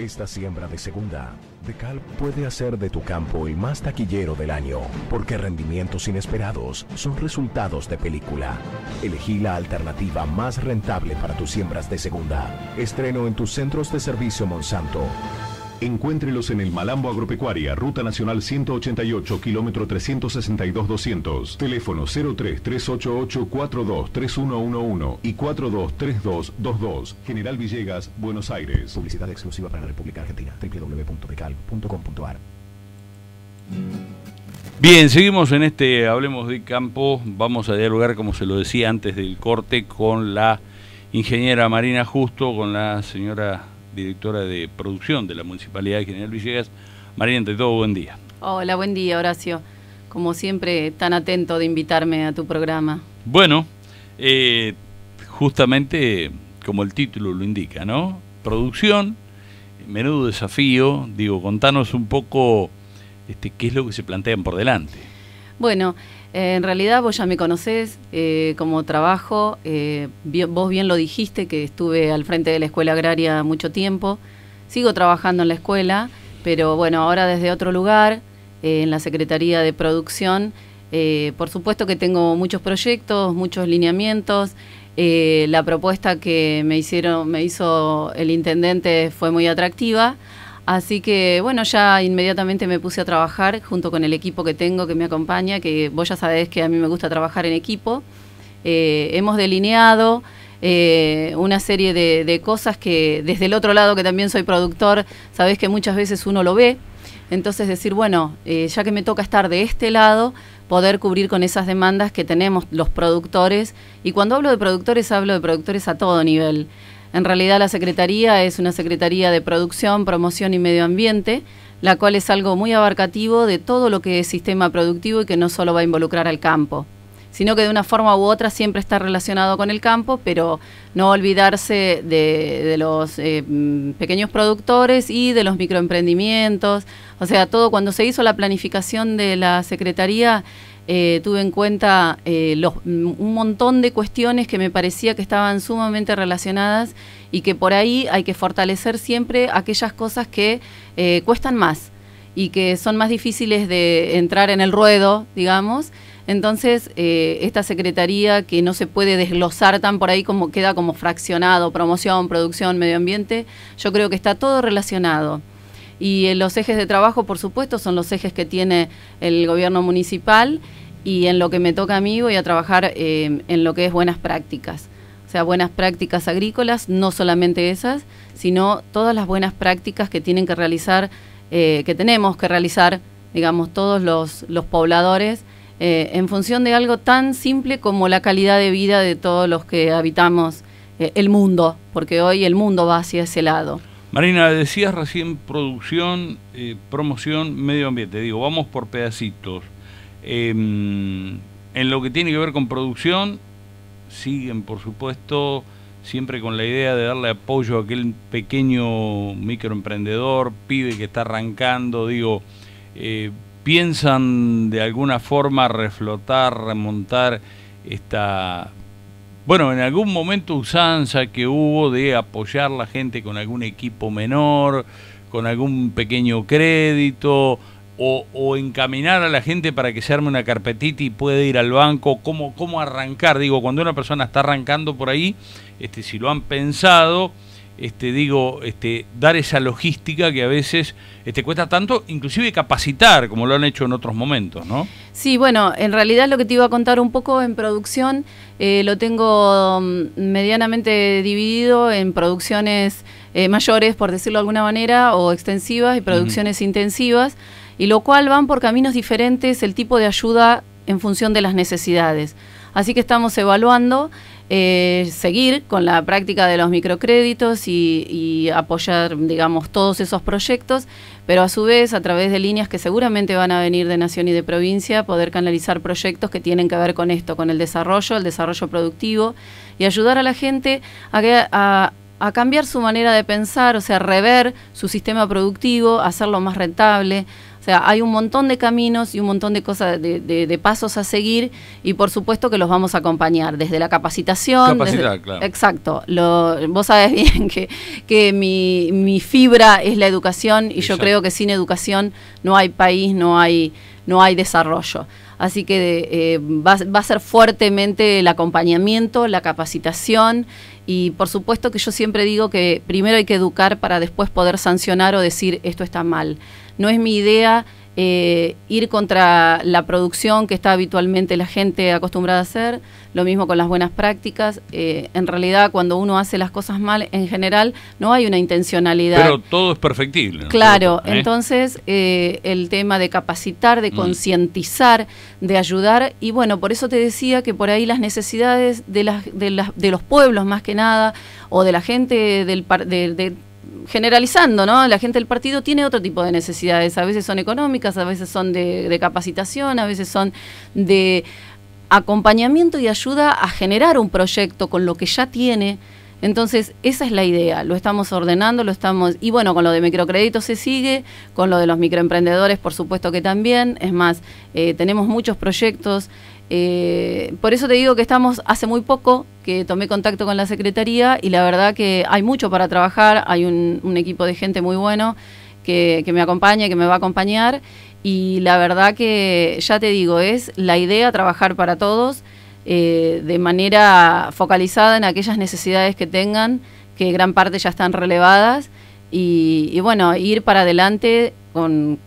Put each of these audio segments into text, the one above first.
Esta siembra de segunda de cal puede hacer de tu campo el más taquillero del año, porque rendimientos inesperados son resultados de película. Elegí la alternativa más rentable para tus siembras de segunda. Estreno en tus centros de servicio Monsanto. Encuéntrelos en el Malambo Agropecuaria, Ruta Nacional 188, kilómetro 362-200. Teléfono 03388-423111 y 423222. General Villegas, Buenos Aires. Publicidad exclusiva para la República Argentina. www.recal.com.ar Bien, seguimos en este Hablemos de Campo. Vamos a dialogar, como se lo decía antes del corte, con la ingeniera Marina Justo, con la señora directora de producción de la Municipalidad de General Villegas. María, entre todo, buen día. Hola, buen día, Horacio. Como siempre, tan atento de invitarme a tu programa. Bueno, eh, justamente como el título lo indica, ¿no? Producción, menudo desafío. Digo, contanos un poco este, qué es lo que se plantean por delante. Bueno, eh, en realidad vos ya me conocés eh, como trabajo, eh, vos bien lo dijiste que estuve al frente de la escuela agraria mucho tiempo, sigo trabajando en la escuela, pero bueno, ahora desde otro lugar, en la Secretaría de Producción, por supuesto que tengo muchos proyectos, muchos lineamientos, la propuesta que me, hicieron, me hizo el intendente fue muy atractiva, Así que bueno, ya inmediatamente me puse a trabajar junto con el equipo que tengo que me acompaña, que vos ya sabés que a mí me gusta trabajar en equipo. Eh, hemos delineado eh, una serie de, cosas que desde el otro lado, que también soy productor, sabés que muchas veces uno lo ve. Entonces decir, bueno, eh, ya que me toca estar de este lado, poder cubrir con esas demandas que tenemos los productores. Y cuando hablo de productores, hablo de productores a todo nivel en realidad la Secretaría es una Secretaría de Producción, Promoción y Medio Ambiente, la cual es algo muy abarcativo de todo lo que es sistema productivo y que no solo va a involucrar al campo, sino que de una forma u otra siempre está relacionado con el campo, pero no olvidarse de, los eh, pequeños productores y de los microemprendimientos. O sea, todo cuando se hizo la planificación de la Secretaría eh, tuve en cuenta eh, mm, un montón de cuestiones que me parecía que estaban sumamente relacionadas y que por ahí hay que fortalecer siempre aquellas cosas que eh, cuestan más y que son más difíciles de entrar en el ruedo, digamos. Entonces, esta secretaría que no se puede desglosar tan por ahí como queda como fraccionado, promoción, producción, medio ambiente, yo creo que está todo relacionado. Y eh, los ejes de trabajo, por supuesto, son los ejes que tiene el gobierno municipal y en lo que me toca a mí voy a trabajar eh, en lo que es buenas prácticas. O sea, buenas prácticas agrícolas, no solamente esas, sino todas las buenas prácticas que tienen que realizar, eh, que tenemos que realizar, digamos, todos los, pobladores en función de algo tan simple como la calidad de vida de todos los que habitamos el mundo, porque hoy el mundo va hacia ese lado. Marina, decías recién producción, eh, promoción, medio ambiente. Digo, vamos por pedacitos. Em, en lo que tiene que ver con producción, siguen, por supuesto, siempre con la idea de darle apoyo a aquel pequeño microemprendedor, pibe que está arrancando. Digo, eh, ¿piensan de alguna forma reflotar, remontar esta bueno, en algún momento usanza que hubo de apoyar la gente con algún equipo menor, con algún pequeño crédito, o, encaminar a la gente para que se arme una carpetita y pueda ir al banco, cómo, cómo arrancar. Digo, cuando una persona está arrancando por ahí, este, si lo han pensado, este, digo, este, dar esa logística que a veces este, cuesta tanto, inclusive capacitar, como lo han hecho en otros momentos, ¿no? Sí, bueno, en realidad lo que te iba a contar un poco en producción, eh, lo tengo mm, medianamente dividido en producciones eh, mayores, por decirlo de alguna manera, o extensivas y producciones intensivas, y lo cual van por caminos diferentes el tipo de ayuda en función de las necesidades. Así que estamos evaluando eh, seguir con la práctica de los microcréditos y, apoyar, digamos, todos esos proyectos, pero a su vez, a través de líneas que seguramente van a venir de nación y de provincia, poder canalizar proyectos que tienen que ver con esto, con el desarrollo, el desarrollo productivo y ayudar a la gente a cambiar su manera de pensar, o sea, rever su sistema productivo, hacerlo más rentable, o sea, hay un montón de caminos y un montón de cosas, de, pasos a seguir y por supuesto que los vamos a acompañar desde la capacitación. claro. Exacto. Lo, vos sabés bien que, que mi, fibra es la educación y yo creo que sin educación no hay país, no hay, no hay desarrollo. Así que eh, va, va, a ser fuertemente el acompañamiento, la capacitación y por supuesto que yo siempre digo que primero hay que educar para después poder sancionar o decir esto está mal. No es mi idea eh, ir contra la producción que está habitualmente la gente acostumbrada a hacer, lo mismo con las buenas prácticas. Eh, en realidad, cuando uno hace las cosas mal, en general, no hay una intencionalidad. Pero todo es perfectible. Claro, ¿eh? entonces el tema de capacitar, de mm. concientizar, de ayudar, y bueno, por eso te decía que por ahí las necesidades de, las, de, los pueblos más que nada, o de la gente del... De, generalizando, ¿no? La gente del partido tiene otro tipo de necesidades. A veces son económicas, a veces son de, capacitación, a veces son de acompañamiento y ayuda a generar un proyecto con lo que ya tiene. Entonces, esa es la idea, lo estamos ordenando, lo estamos... Y bueno, con lo de microcrédito se sigue, con lo de los microemprendedores, por supuesto que también. Es más, eh, tenemos muchos proyectos eh, por eso te digo que estamos hace muy poco que tomé contacto con la Secretaría y la verdad que hay mucho para trabajar, hay un, equipo de gente muy bueno que, me acompaña, que me va a acompañar y la verdad que ya te digo, es la idea trabajar para todos eh, de manera focalizada en aquellas necesidades que tengan, que gran parte ya están relevadas y bueno, ir para adelante con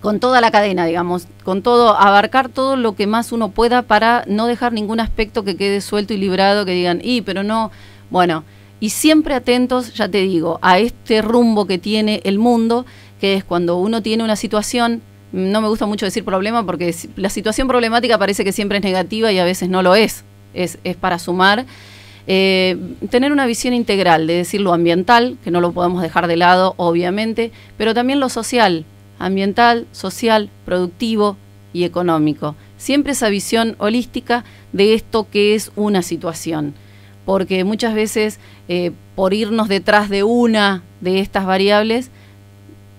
con toda la cadena, digamos, con todo, abarcar todo lo que más uno pueda para no dejar ningún aspecto que quede suelto y librado, que digan, y, pero no, bueno, y siempre atentos, ya te digo, a este rumbo que tiene el mundo, que es cuando uno tiene una situación, no me gusta mucho decir problema, porque la situación problemática parece que siempre es negativa y a veces no lo es, es, es para sumar. Eh, tener una visión integral, de decir lo ambiental, que no lo podemos dejar de lado, obviamente, pero también lo social, ambiental, social, productivo y económico. Siempre esa visión holística de esto que es una situación, porque muchas veces eh, por irnos detrás de una de estas variables,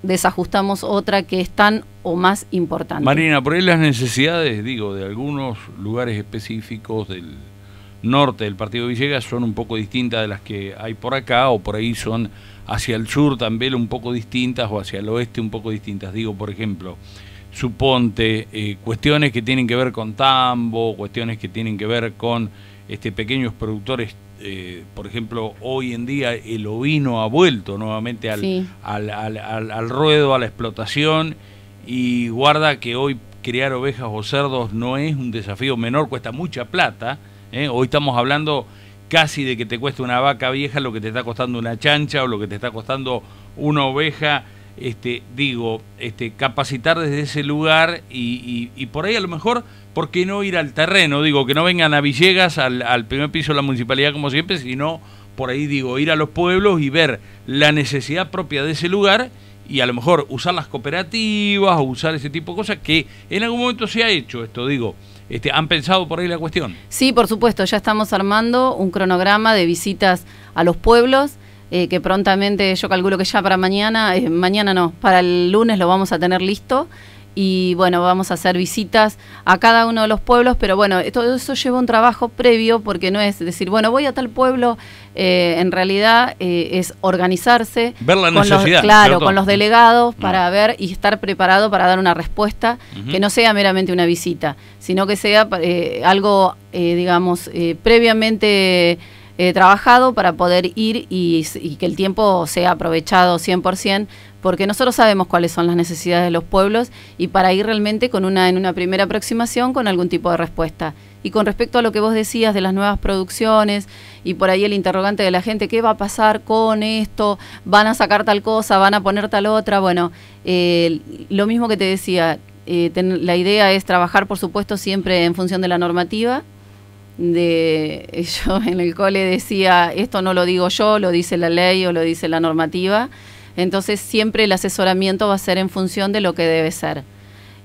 desajustamos otra que es tan o más importante. Marina, por ahí las necesidades, digo, de algunos lugares específicos del, norte del partido Villegas son un poco distintas de las que hay por acá, o por ahí son hacia el sur también un poco distintas, o hacia el oeste un poco distintas. Digo, por ejemplo, suponte eh, cuestiones que tienen que ver con tambo, cuestiones que tienen que ver con este, pequeños productores. Eh, por ejemplo, hoy en día el ovino ha vuelto nuevamente al, al ruedo, a la explotación, y guarda que hoy criar ovejas o cerdos no es un desafío menor, cuesta mucha plata, ¿eh? Hoy estamos hablando casi de que te cuesta una vaca vieja lo que te está costando una chancha o lo que te está costando una oveja. Este, digo, este, capacitar desde ese lugar y, por ahí a lo mejor, ¿por qué no ir al terreno? Digo, que no vengan a Villegas, al, al primer piso de la municipalidad como siempre, sino por ahí digo, ir a los pueblos y ver la necesidad propia de ese lugar y a lo mejor usar las cooperativas o usar ese tipo de cosas que en algún momento se ha hecho esto, digo. Este, ¿Han pensado por ahí la cuestión? Sí, por supuesto, ya estamos armando un cronograma de visitas a los pueblos. Eh, que prontamente yo calculo que ya para mañana, eh, mañana no, para el lunes lo vamos a tener listo y bueno, vamos a hacer visitas a cada uno de los pueblos, pero bueno, todo eso lleva un trabajo previo porque no es decir, bueno, voy a tal pueblo, eh, en realidad eh, es organizarse. Ver la necesidad, claro, con los delegados mm. para ver y estar preparado para dar una respuesta que no sea meramente una visita, sino que sea eh, algo, digamos, previamente... trabajado para poder ir y, y que el tiempo sea aprovechado 100% porque nosotros sabemos cuáles son las necesidades de los pueblos y para ir realmente con una en una primera aproximación con algún tipo de respuesta. Y con respecto a lo que vos decías de las nuevas producciones y por ahí el interrogante de la gente, ¿qué va a pasar con esto? ¿Van a sacar tal cosa? ¿Van a poner tal otra? Bueno, eh, lo mismo que te decía, eh, la idea es trabajar, por supuesto, siempre en función de la normativa, de yo en el cole decía esto no lo digo yo, lo dice la ley o lo dice la normativa. Entonces siempre el asesoramiento va a ser en función de lo que debe ser.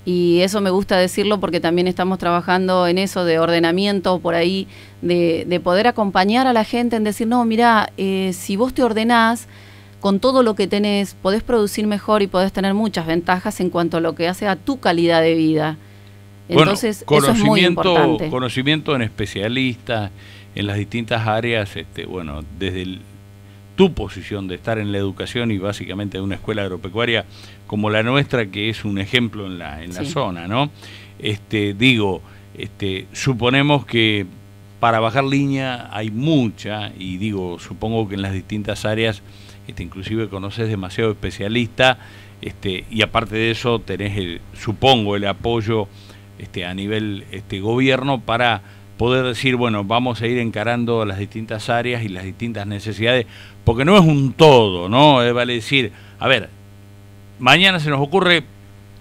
Y eso me gusta decirlo porque también estamos trabajando en eso de ordenamiento por ahí, de, de poder acompañar a la gente en decir, no, mira, eh, si vos te ordenás con todo lo que tenés, podés producir mejor y podés tener muchas ventajas en cuanto a lo que hace a tu calidad de vida. Entonces, conocimiento, eso es muy conocimiento en especialistas, en las distintas áreas, este, bueno, desde el tu posición de estar en la educación y básicamente de una escuela agropecuaria como la nuestra, que es un ejemplo en la, en la zona, ¿no? Este, digo, este, suponemos que para bajar línea hay mucha, y digo, supongo que en las distintas áreas, este, inclusive conoces demasiado especialista, este, y aparte de eso tenés, el, supongo, el apoyo este, a nivel este, gobierno para poder decir, bueno, vamos a ir encarando las distintas áreas y las distintas necesidades, porque no es un todo, ¿no? Vale decir, a ver, mañana se nos ocurre,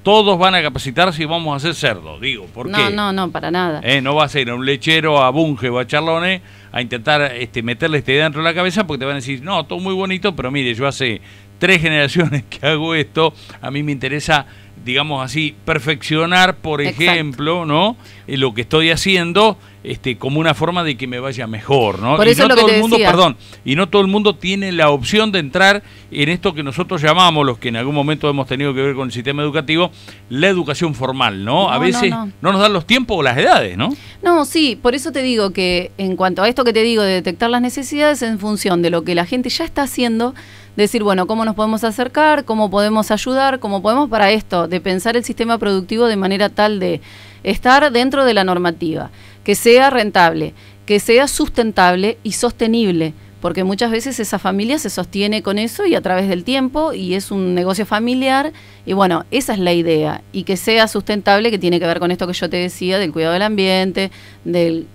todos van a capacitarse y vamos a hacer cerdo, digo, ¿por no, No, no, para nada. Eh, no vas a ir a un lechero, a Bunge o a Charlone a intentar este, meterle este idea dentro de la cabeza porque te van a decir, no, todo muy bonito, pero mire, yo hace tres generaciones que hago esto, a mí me interesa digamos así, perfeccionar, por ejemplo, ¿no? Eh, lo que estoy haciendo este, como una forma de que me vaya mejor, ¿no? Por y no todo el mundo, perdón, y no todo el mundo tiene la opción de entrar en esto que nosotros llamamos, los que en algún momento hemos tenido que ver con el sistema educativo, la educación formal, ¿no? a veces no, nos dan los tiempos o las edades, ¿no? No, sí, por eso te digo que en cuanto a esto que te digo de detectar las necesidades en función de lo que la gente ya está haciendo, decir, bueno, cómo nos podemos acercar, cómo podemos ayudar, cómo podemos para esto, de pensar el sistema productivo de manera tal de estar dentro de la normativa que sea rentable, que sea sustentable y sostenible, porque muchas veces esa familia se sostiene con eso y a través del tiempo y es un negocio familiar y bueno, esa es la idea y que sea sustentable que tiene que ver con esto que yo te decía del cuidado del ambiente, del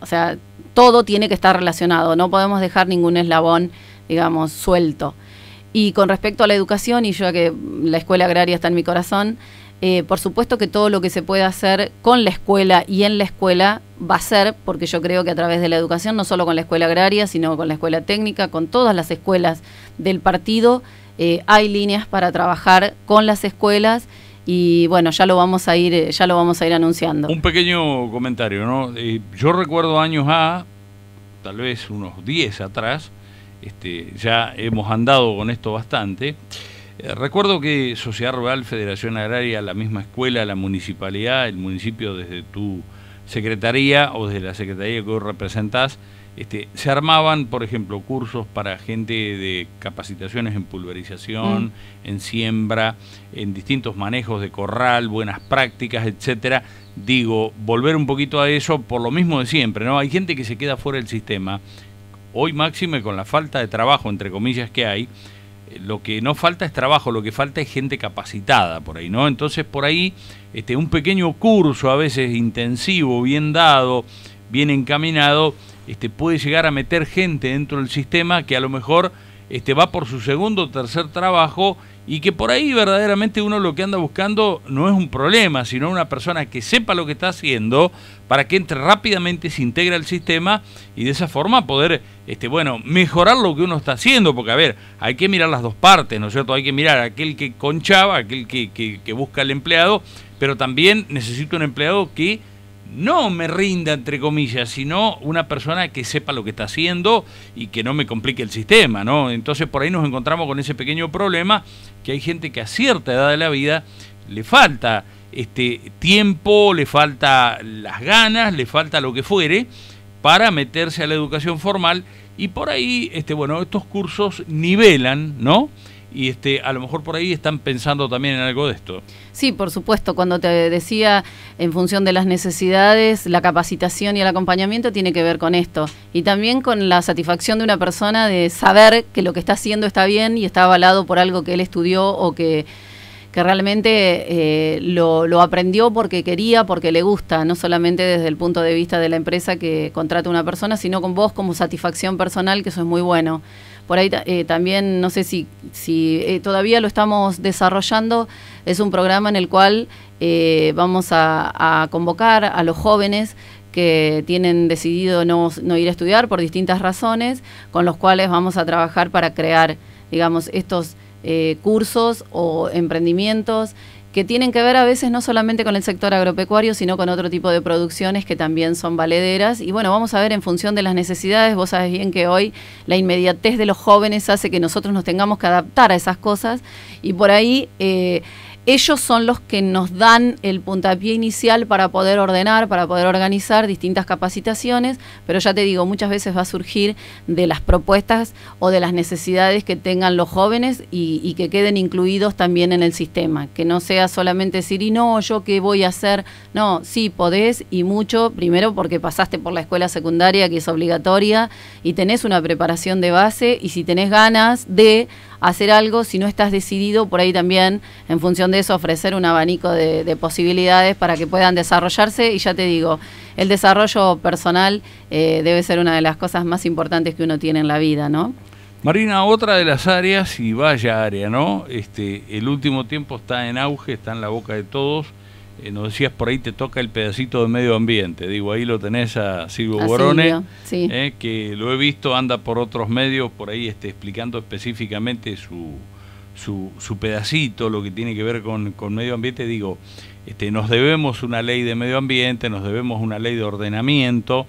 o sea, todo tiene que estar relacionado, no podemos dejar ningún eslabón, digamos, suelto. Y con respecto a la educación, y yo que la escuela agraria está en mi corazón, eh, por supuesto que todo lo que se pueda hacer con la escuela y en la escuela va a ser, porque yo creo que a través de la educación, no solo con la escuela agraria, sino con la escuela técnica, con todas las escuelas del partido, eh, hay líneas para trabajar con las escuelas y bueno, ya lo vamos a ir, eh, ya lo vamos a ir anunciando. Un pequeño comentario, ¿no? yo recuerdo años A, tal vez unos 10 atrás, este, ya hemos andado con esto bastante. Eh, recuerdo que Sociedad Rural, Federación Agraria, la misma escuela, la municipalidad, el municipio desde tu secretaría o desde la secretaría que hoy representás, este, se armaban, por ejemplo, cursos para gente de capacitaciones en pulverización, mm. en siembra, en distintos manejos de corral, buenas prácticas, etcétera. Digo, volver un poquito a eso por lo mismo de siempre, ¿no? Hay gente que se queda fuera del sistema. Hoy máxime con la falta de trabajo, entre comillas, que hay, lo que no falta es trabajo, lo que falta es gente capacitada por ahí, ¿no? Entonces por ahí este, un pequeño curso a veces intensivo, bien dado, bien encaminado, este, puede llegar a meter gente dentro del sistema que a lo mejor este, va por su segundo o tercer trabajo y que por ahí verdaderamente uno lo que anda buscando no es un problema, sino una persona que sepa lo que está haciendo para que entre rápidamente, se integre al sistema y de esa forma poder, este, bueno, mejorar lo que uno está haciendo, porque a ver, hay que mirar las dos partes, ¿no es cierto? Hay que mirar aquel que conchaba, aquel que, que, que busca el empleado, pero también necesita un empleado que no me rinda, entre comillas, sino una persona que sepa lo que está haciendo y que no me complique el sistema, ¿no? Entonces por ahí nos encontramos con ese pequeño problema que hay gente que a cierta edad de la vida le falta este tiempo, le falta las ganas, le falta lo que fuere para meterse a la educación formal y por ahí, este, bueno, estos cursos nivelan, ¿no? y este, a lo mejor por ahí están pensando también en algo de esto. Sí, por supuesto, cuando te decía en función de las necesidades, la capacitación y el acompañamiento tiene que ver con esto y también con la satisfacción de una persona de saber que lo que está haciendo está bien y está avalado por algo que él estudió o que realmente eh, lo, aprendió porque quería, porque le gusta, no solamente desde el punto de vista de la empresa que contrata una persona, sino con vos como satisfacción personal, que eso es muy bueno. Por ahí eh, también, no sé si, eh, todavía lo estamos desarrollando, es un programa en el cual eh, vamos a, convocar a los jóvenes que tienen decidido no, ir a estudiar por distintas razones, con los cuales vamos a trabajar para crear, digamos, estos cursos o emprendimientos que tienen que ver a veces no solamente con el sector agropecuario, sino con otro tipo de producciones que también son valederas. Y bueno, vamos a ver en función de las necesidades, vos sabes bien que hoy la inmediatez de los jóvenes hace que nosotros nos tengamos que adaptar a esas cosas y por ahí... Eh, ellos son los que nos dan el puntapié inicial para poder ordenar, para poder organizar distintas capacitaciones, pero ya te digo, muchas veces va a surgir de las propuestas o de las necesidades que tengan los jóvenes y, que queden incluidos también en el sistema, que no sea solamente decir, y no, yo qué voy a hacer, no, sí, podés y mucho, primero porque pasaste por la escuela secundaria que es obligatoria y tenés una preparación de base y si tenés ganas de hacer algo, si no estás decidido, por ahí también, en función de eso, ofrecer un abanico de, posibilidades para que puedan desarrollarse. Y ya te digo, el desarrollo personal eh, debe ser una de las cosas más importantes que uno tiene en la vida, ¿no? Marina, otra de las áreas, y vaya área, ¿no? Este, el último tiempo está en auge, está en la boca de todos, eh, nos decías por ahí te toca el pedacito de medio ambiente. Digo, ahí lo tenés a Silvio Borone, eh, que lo he visto, anda por otros medios, por ahí este, explicando específicamente su, su, pedacito, lo que tiene que ver con, medio ambiente. Digo, este, nos debemos una ley de medio ambiente, nos debemos una ley de ordenamiento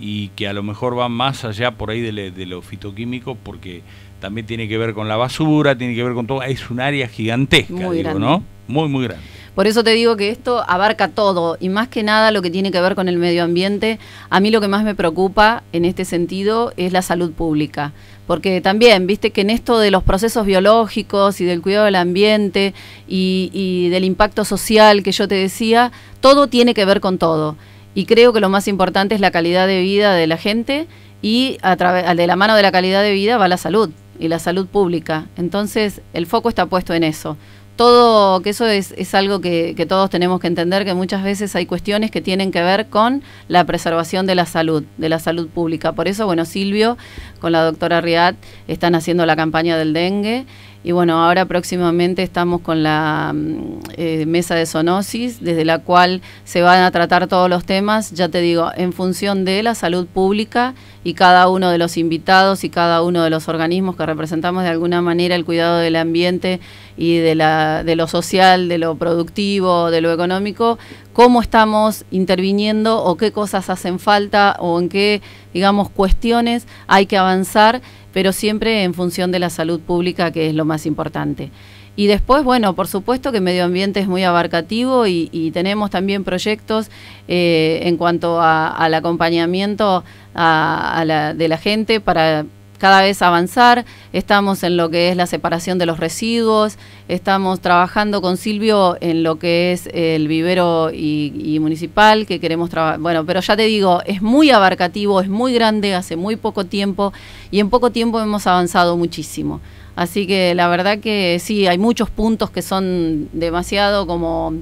y que a lo mejor va más allá por ahí de, lo fitoquímico porque también tiene que ver con la basura, tiene que ver con todo, es un área gigantesca, digo, ¿no? Muy, muy grande. Por eso te digo que esto abarca todo y más que nada lo que tiene que ver con el medio ambiente. A mí lo que más me preocupa en este sentido es la salud pública porque también, viste que en esto de los procesos biológicos y del cuidado del ambiente y, y, del impacto social que yo te decía, todo tiene que ver con todo. Y creo que lo más importante es la calidad de vida de la gente y a través de la mano de la calidad de vida va la salud y la salud pública. Entonces, el foco está puesto en eso todo, que eso es, algo que, que, todos tenemos que entender, que muchas veces hay cuestiones que tienen que ver con la preservación de la salud, de la salud pública. Por eso, bueno, Silvio con la doctora Riad están haciendo la campaña del dengue y bueno, ahora próximamente estamos con la mm, eh, mesa de zoonosis, desde la cual se van a tratar todos los temas, ya te digo, en función de la salud pública y cada uno de los invitados y cada uno de los organismos que representamos de alguna manera el cuidado del ambiente y de, de lo social, de lo productivo, de lo económico, cómo estamos interviniendo o qué cosas hacen falta o en qué, digamos, cuestiones hay que avanzar pero siempre en función de la salud pública, que es lo más importante. Y después, bueno, por supuesto que medio ambiente es muy abarcativo y, tenemos también proyectos eh, en cuanto al acompañamiento de la gente para cada vez avanzar, estamos en lo que es la separación de los residuos, estamos trabajando con Silvio en lo que es el vivero y, municipal, que queremos trabajar, bueno, pero ya te digo, es muy abarcativo, es muy grande, hace muy poco tiempo y en poco tiempo hemos avanzado muchísimo. Así que la verdad que sí, hay muchos puntos que son demasiado como,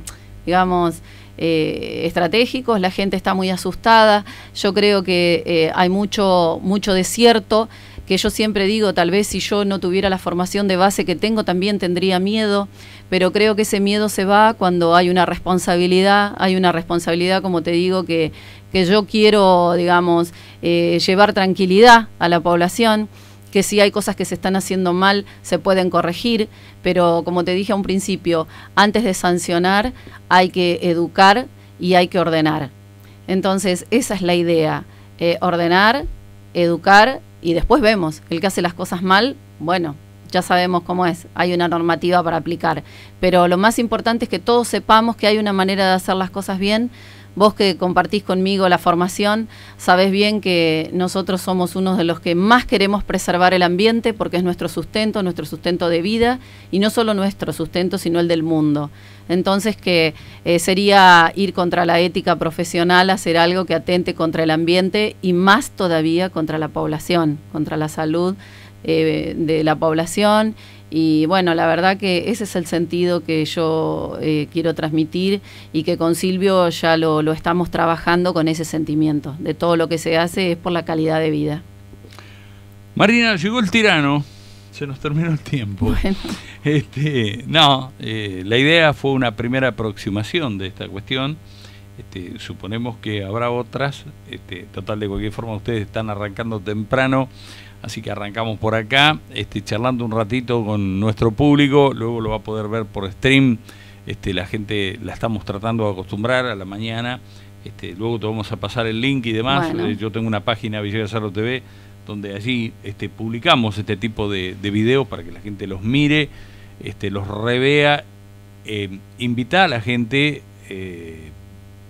digamos, eh, estratégicos, la gente está muy asustada, yo creo que eh, hay mucho, mucho desierto que yo siempre digo, tal vez si yo no tuviera la formación de base que tengo, también tendría miedo, pero creo que ese miedo se va cuando hay una responsabilidad, hay una responsabilidad, como te digo, que, que yo quiero, digamos, eh, llevar tranquilidad a la población que si hay cosas que se están haciendo mal se pueden corregir, pero como te dije a un principio, antes de sancionar hay que educar y hay que ordenar. Entonces, esa es la idea, eh, ordenar, educar y después vemos, el que hace las cosas mal, bueno, ya sabemos cómo es, hay una normativa para aplicar, pero lo más importante es que todos sepamos que hay una manera de hacer las cosas bien. Vos que compartís conmigo la formación, sabés bien que nosotros somos unos de los que más queremos preservar el ambiente porque es nuestro sustento, nuestro sustento de vida y no solo nuestro sustento, sino el del mundo. Entonces que eh, sería ir contra la ética profesional, hacer algo que atente contra el ambiente y más todavía contra la población, contra la salud eh, de la población. Y bueno, la verdad que ese es el sentido que yo eh, quiero transmitir y que con Silvio ya lo, lo estamos trabajando con ese sentimiento, de todo lo que se hace es por la calidad de vida. Marina, llegó el tirano. Se nos terminó el tiempo. Este, no, eh, la idea fue una primera aproximación de esta cuestión. Este, suponemos que habrá otras. Este, total, de cualquier forma, ustedes están arrancando temprano, así que arrancamos por acá, charlando un ratito con nuestro público. Luego lo va a poder ver por stream. Este, la gente la estamos tratando de acostumbrar a la mañana. Este, luego te vamos a pasar el link y demás. Eh, yo tengo una página Villegas TV donde allí este, publicamos este tipo de, videos para que la gente los mire, este, los revea, eh, invita a la gente, eh,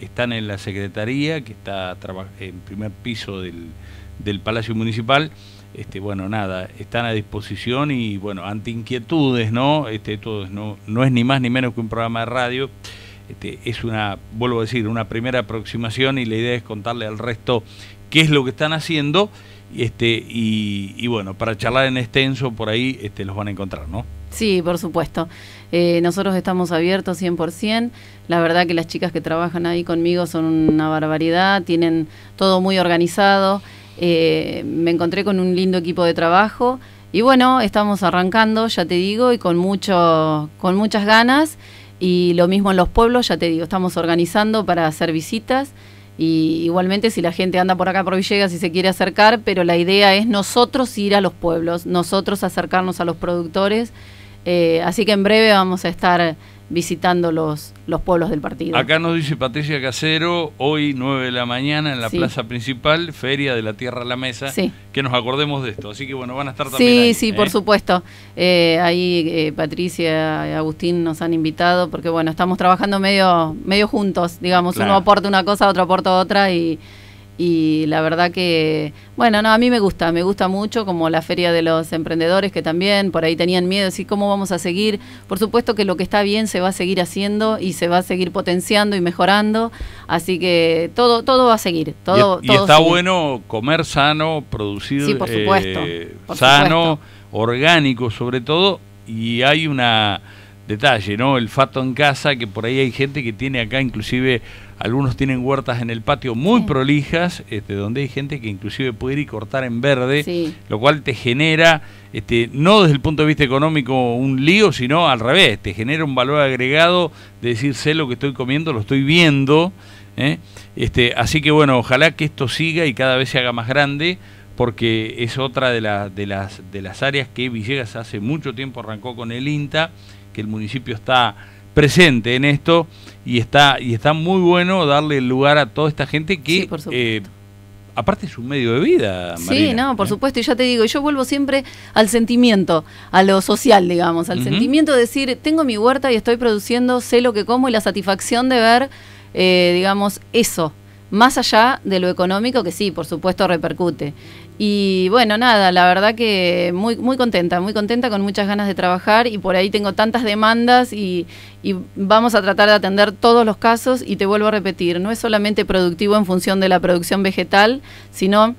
están en la Secretaría, que está en primer piso del, Palacio Municipal, este, bueno, nada, están a disposición y bueno, ante inquietudes, ¿no? Este, todo, no, es ni más ni menos que un programa de radio. es una, vuelvo a decir, una primera aproximación y la idea es contarle al resto qué es lo que están haciendo este, y, bueno, para charlar en extenso por ahí este, los van a encontrar, ¿no? Sí, por supuesto. Eh, nosotros estamos abiertos 100%. La verdad que las chicas que trabajan ahí conmigo son una barbaridad, tienen todo muy organizado. Eh, me encontré con un lindo equipo de trabajo y bueno, estamos arrancando, ya te digo, y con, mucho, con muchas ganas. Y lo mismo en los pueblos, ya te digo, estamos organizando para hacer visitas. Y igualmente si la gente anda por acá por Villegas y se quiere acercar, pero la idea es nosotros ir a los pueblos, nosotros acercarnos a los productores. Eh, así que en breve vamos a estar visitando los, los pueblos del partido. Acá nos dice Patricia Casero, hoy 9 de la mañana en la plaza principal, Feria de la Tierra a la Mesa, que nos acordemos de esto. Así que bueno, van a estar también. Sí, sí, ¿eh? por supuesto. Eh, ahí eh, Patricia y Agustín nos han invitado porque bueno, estamos trabajando medio, medio juntos, digamos, uno aporta una cosa, otro aporta otra y y la verdad que, bueno, no, a mí me gusta, me gusta mucho, como la Feria de los Emprendedores, que también por ahí tenían miedo, decir, ¿cómo vamos a seguir? Por supuesto que lo que está bien se va a seguir haciendo y se va a seguir potenciando y mejorando, así que todo, todo va a seguir. Todo, y, está bueno comer sano, producido eh, sano, orgánico sobre todo, y hay una detalle, ¿no? El fato en casa, que por ahí hay gente que tiene acá, inclusive algunos tienen huertas en el patio muy prolijas, este, donde hay gente que inclusive puede ir y cortar en verde, lo cual te genera, este, no desde el punto de vista económico un lío, sino al revés, te genera un valor agregado de decir, sé lo que estoy comiendo, lo estoy viendo. ¿eh? Este, así que bueno, ojalá que esto siga y cada vez se haga más grande porque es otra de, de, las, de las áreas que Villegas hace mucho tiempo arrancó con el INTA que el municipio está presente en esto y está, y está muy bueno darle lugar a toda esta gente que... Eh, aparte es un medio de vida. sí, no, por ¿eh? supuesto, y ya te digo, yo vuelvo siempre al sentimiento, a lo social, digamos, al sentimiento de decir, tengo mi huerta y estoy produciendo, sé lo que como y la satisfacción de ver, eh, digamos, eso, más allá de lo económico que sí, por supuesto, repercute. Y bueno, nada, la verdad que muy, muy contenta, muy contenta, con muchas ganas de trabajar y por ahí tengo tantas demandas y, y, vamos a tratar de atender todos los casos y te vuelvo a repetir, no es solamente productivo en función de la producción vegetal, sino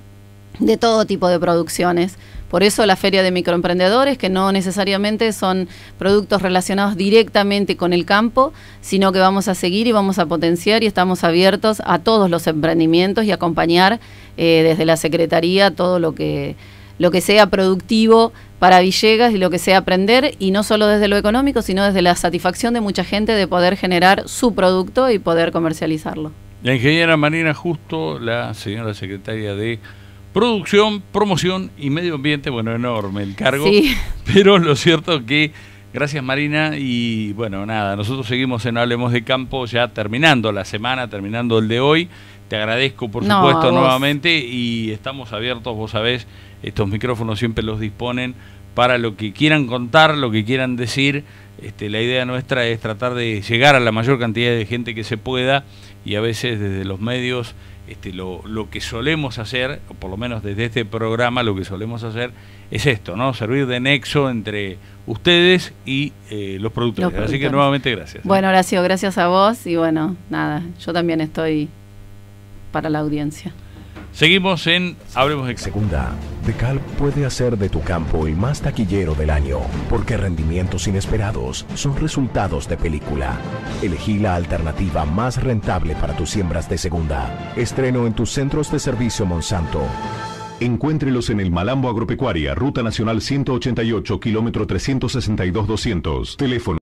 de todo tipo de producciones. Por eso la Feria de Microemprendedores, que no necesariamente son productos relacionados directamente con el campo, sino que vamos a seguir y vamos a potenciar y estamos abiertos a todos los emprendimientos y acompañar eh, desde la Secretaría todo lo que lo que sea productivo para Villegas y lo que sea aprender, y no solo desde lo económico, sino desde la satisfacción de mucha gente de poder generar su producto y poder comercializarlo. La ingeniera Marina Justo, la señora secretaria de producción, promoción y medio ambiente, bueno, enorme el cargo, pero lo cierto que gracias Marina y bueno, nada, nosotros seguimos en Hablemos de Campo ya terminando la semana, terminando el de hoy. Te agradezco por supuesto nuevamente y estamos abiertos, vos sabés, estos micrófonos siempre los disponen para lo que quieran contar, lo que quieran decir este, la idea nuestra es tratar de llegar a la mayor cantidad de gente que se pueda y a veces desde los medios este, lo, que solemos hacer, o por lo menos desde este programa, lo que solemos hacer es esto, ¿no? Servir de nexo entre ustedes y eh, los, productores. los, productores. Así que nuevamente gracias. ¿eh? Bueno, Horacio, gracias a vos y bueno, nada, yo también estoy para la audiencia. Seguimos en Hablemos de Segunda. Decal puede hacer de tu campo el más taquillero del año, porque rendimientos inesperados son resultados de película. Elegí la alternativa más rentable para tus siembras de segunda. Estreno en tus centros de servicio Monsanto. Encuéntrelos en el Malambo Agropecuaria, Ruta Nacional 188, kilómetro 362-200. Teléfono.